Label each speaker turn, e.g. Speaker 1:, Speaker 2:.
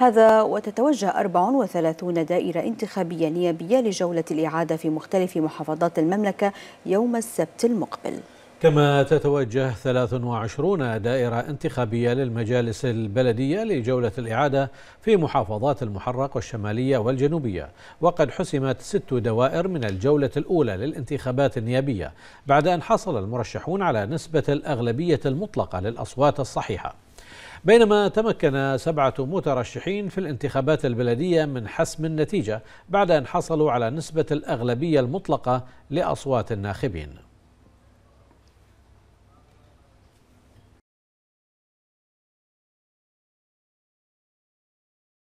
Speaker 1: هذا وتتوجه 34 دائرة انتخابية نيابية لجولة الإعادة في مختلف محافظات المملكة يوم السبت المقبل
Speaker 2: كما تتوجه 23 دائرة انتخابية للمجالس البلدية لجولة الإعادة في محافظات المحرق والشمالية والجنوبية وقد حسمت ست دوائر من الجولة الأولى للانتخابات النيابية بعد أن حصل المرشحون على نسبة الأغلبية المطلقة للأصوات الصحيحة بينما تمكن سبعة مترشحين في الانتخابات البلدية من حسم النتيجة بعد أن حصلوا على نسبة الأغلبية المطلقة لأصوات الناخبين